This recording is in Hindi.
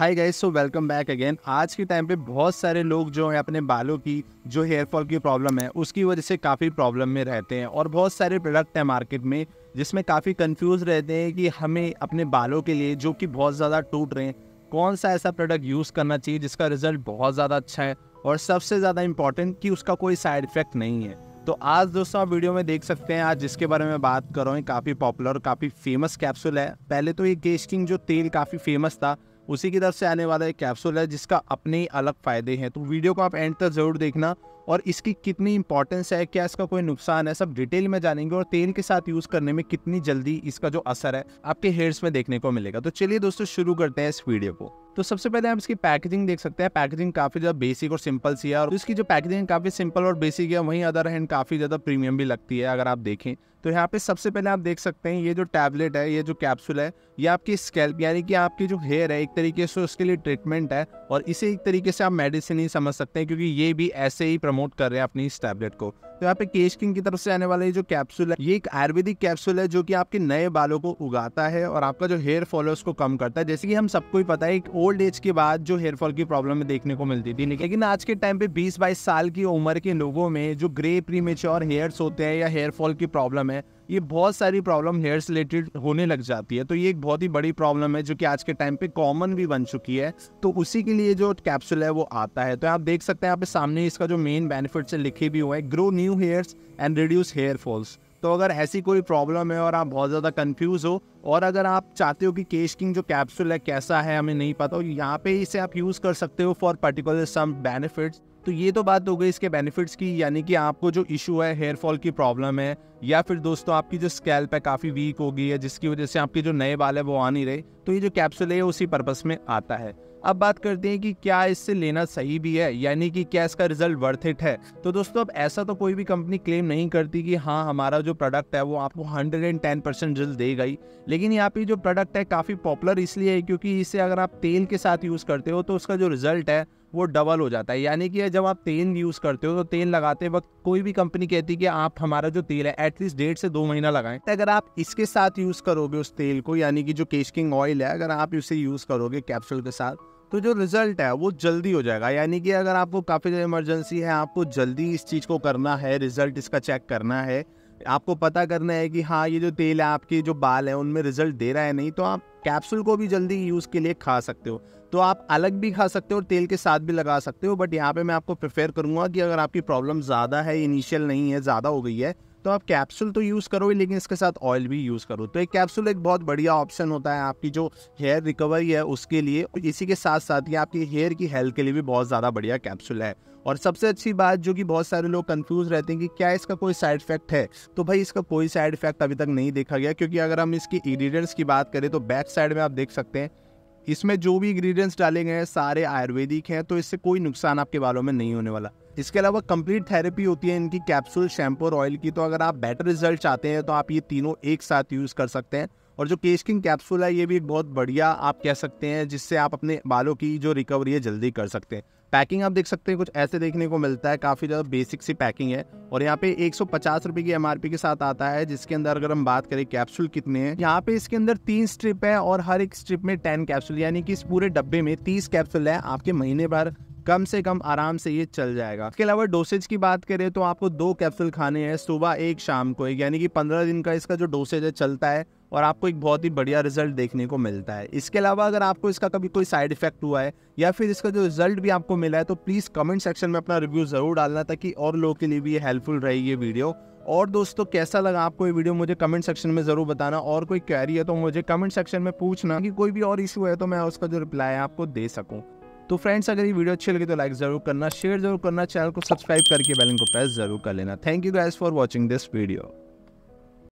हाय guys so welcome back again आज के टाइम पे बहुत सारे लोग जो हैं अपने बालों की जो हेयर फॉल की प्रॉब्लम है उसकी वजह से काफ़ी प्रॉब्लम में रहते हैं और बहुत सारे प्रोडक्ट हैं मार्केट में जिसमें काफ़ी कंफ्यूज रहते हैं कि हमें अपने बालों के लिए जो कि बहुत ज़्यादा टूट रहे हैं कौन सा ऐसा प्रोडक्ट यूज़ करना चाहिए जिसका रिजल्ट बहुत ज़्यादा अच्छा है और सबसे ज़्यादा इंपॉर्टेंट कि उसका कोई साइड इफ़ेक्ट नहीं है तो आज दोस्तों आप वीडियो में देख सकते हैं आज जिसके बारे में बात कर रहा हूँ काफ़ी पॉपुलर काफ़ी फेमस कैप्सूल है पहले तो ये केश किंग जो तेल काफ़ी फेमस था उसी की तरफ से आने वाला एक कैप्सूल है जिसका अपने ही अलग फ़ायदे हैं तो वीडियो को आप एंड तक ज़रूर देखना और इसकी कितनी इंपॉर्टेंस है क्या इसका कोई नुकसान है सब डिटेल में जानेंगे और तेल के साथ यूज़ करने में कितनी जल्दी इसका जो असर है आपके हेयर्स में देखने को मिलेगा तो चलिए दोस्तों शुरू करते हैं इस वीडियो को तो सबसे पहले आप इसकी पैकेजिंग देख सकते हैं पैकेजिंग काफी ज्यादा बेसिक और सिंपल सी है और इसकी जो पैकेजिंग काफी सिंपल और बेसिक है वहीं अदर हैंड काफी ज्यादा प्रीमियम भी लगती है अगर आप देखें तो यहाँ पे सबसे पहले आप देख सकते हैं ये जो टैबलेट है ये जो कैप्सूल है ये आपकी स्कैल्प यानी कि आपकी जो हेयर है एक तरीके से उसके लिए ट्रीटमेंट है और इसे एक तरीके से आप मेडिसिन ही समझ सकते हैं क्योंकि ये भी ऐसे ही प्रमोट कर रहे हैं अपनी इस टैबलेट को तो यहाँ पे केश किंग की तरफ से आने वाला ये जो कैप्सूल है ये एक आयुर्वेदिक कैप्सूल है जो कि आपके नए बालों को उगाता है और आपका जो हेयर फॉल है उसको कम करता है जैसे कि हम सबको ही पता है एक ओल्ड एज के बाद जो हेयर फॉल की प्रॉब्लम देखने को मिलती थी लेकिन आज के टाइम पे बीस बाईस साल की उम्र के लोगों में जो ग्रे प्रीमेच्योर हेयर्स होते हैं या हेयर फॉल की प्रॉब्लम है ये बहुत सारी प्रॉब्लम हेयर से रिलेटेड होने लग जाती है तो ये एक बहुत ही बड़ी प्रॉब्लम है जो कि आज के टाइम पे कॉमन भी बन चुकी है तो उसी के लिए जो कैप्सूल है वो आता है तो आप देख सकते हैं आप सामने इसका जो मेन बेनिफिट से लिखे भी हुए हैं grow new hairs and reduce hair falls तो अगर ऐसी कोई प्रॉब्लम है और आप बहुत ज़्यादा कन्फ्यूज हो और अगर आप चाहते हो कि केश किंग जो कैप्सूल है कैसा है हमें नहीं पता हो तो यहाँ पे इसे आप यूज़ कर सकते हो फॉर पर्टिकुलर सम बेनिफिट्स तो ये तो बात हो गई इसके बेनिफिट्स की यानी कि आपको जो इशू है हेयर फॉल की प्रॉब्लम है या फिर दोस्तों आपकी जो स्कैल्प है काफ़ी वीक हो गई है जिसकी वजह से आपके जो नए बाल है वो आ नहीं रहे तो ये जो कैप्सूल है उसी पर्पज़ में आता है अब बात करते हैं कि क्या इससे लेना सही भी है यानी कि क्या इसका रिजल्ट वर्थ इट है तो दोस्तों अब ऐसा तो कोई भी कंपनी क्लेम नहीं करती कि हाँ हमारा जो प्रोडक्ट है वो आपको 110 परसेंट रिजल्ट दे गई लेकिन यहाँ पे जो प्रोडक्ट है काफ़ी पॉपुलर इसलिए है क्योंकि इसे अगर आप तेल के साथ यूज़ करते हो तो उसका जो रिजल्ट है वो डबल हो जाता है यानी कि जब आप तेल यूज़ करते हो तो तेल लगाते वक्त कोई भी कंपनी कहती है कि आप हमारा जो तेल है एटलीस्ट डेढ़ से दो महीना लगाएं तो अगर आप इसके साथ यूज़ करोगे उस तेल को यानी कि जो केशकिंग ऑयल है अगर आप इसे यूज़ करोगे कैप्सूल के साथ तो जो रिजल्ट है वो जल्दी हो जाएगा यानी कि अगर आपको काफ़ी ज्यादा इमरजेंसी है आपको जल्दी इस चीज़ को करना है रिजल्ट इसका चेक करना है आपको पता करना है कि हाँ ये जो तेल है आपके जो बाल है उनमें रिजल्ट दे रहा है नहीं तो आप कैप्सूल को भी जल्दी यूज़ के लिए खा सकते हो तो आप अलग भी खा सकते हो और तेल के साथ भी लगा सकते हो बट यहाँ पे मैं आपको प्रेफर करूँगा कि अगर आपकी प्रॉब्लम ज़्यादा है इनिशियल नहीं है ज़्यादा हो गई है तो आप कैप्सूल तो यूज़ करो लेकिन इसके साथ ऑयल भी यूज़ करो तो एक कैप्सूल एक बहुत बढ़िया ऑप्शन होता है आपकी जो हेयर रिकवरी है उसके लिए इसी के साथ साथ ही आपकी हेयर की हेल्थ के लिए भी बहुत ज़्यादा बढ़िया कैप्सूल है और सबसे अच्छी बात जो कि बहुत सारे लोग कंफ्यूज रहते हैं कि क्या इसका कोई साइड इफेक्ट है तो भाई इसका कोई साइड इफेक्ट अभी तक नहीं देखा गया क्योंकि अगर हम इसकी इंग्रीडियंट्स की बात करें तो बैक साइड में आप देख सकते हैं इसमें जो भी इंग्रेडिएंट्स डाले गए हैं सारे आयुर्वेदिक हैं तो इससे कोई नुकसान आपके बालों में नहीं होने वाला इसके अलावा कंप्लीट थेरेपी होती है इनकी कैप्सूल शैम्पू और ऑयल की तो अगर आप बेटर रिजल्ट चाहते हैं तो आप ये तीनों एक साथ यूज़ कर सकते हैं और जो केश किंग कैप्सूल है ये भी एक बहुत बढ़िया आप कह सकते हैं जिससे आप अपने बालों की जो रिकवरी है जल्दी कर सकते हैं पैकिंग आप देख सकते हैं कुछ ऐसे देखने को मिलता है काफ़ी ज़्यादा बेसिक सी पैकिंग है और यहाँ पे एक सौ की एम के साथ आता है जिसके अंदर अगर हम बात करें कैप्सूल कितने हैं यहाँ पे इसके अंदर तीन स्ट्रिप है और हर एक स्ट्रिप में टेन कैप्सूल यानी कि इस पूरे डब्बे में तीस कैप्सूल है आपके महीने भर कम से कम आराम से ये चल जाएगा इसके अलावा डोसेज की बात करें तो आपको दो कैप्सूल खाने हैं सुबह एक शाम को एक यानी कि पंद्रह दिन का इसका जो डोसेज है चलता है और आपको एक बहुत ही बढ़िया रिजल्ट देखने को मिलता है इसके अलावा अगर आपको इसका कभी कोई साइड इफेक्ट हुआ है या फिर इसका जो रिजल्ट भी आपको मिला है तो प्लीज़ कमेंट सेक्शन में अपना रिव्यू ज़रूर डालना ताकि और लोगों के लिए भी ये हेल्पफुल रही ये वीडियो और दोस्तों कैसा लगा आपको ये वीडियो मुझे कमेंट सेक्शन में ज़रूर बताना और कोई क्वेरी है तो मुझे कमेंट सेक्शन में पूछना कि कोई भी और इशू है तो मैं उसका जो रिप्लाई है आपको दे सकूँ तो फ्रेंड्स अगर ये वीडियो अच्छी लगी तो लाइक ज़रूर करना शेयर जरूर करना चैनल को सब्सक्राइब करके बेलन को प्रेस जरूर कर लेना thank you guys for watching this video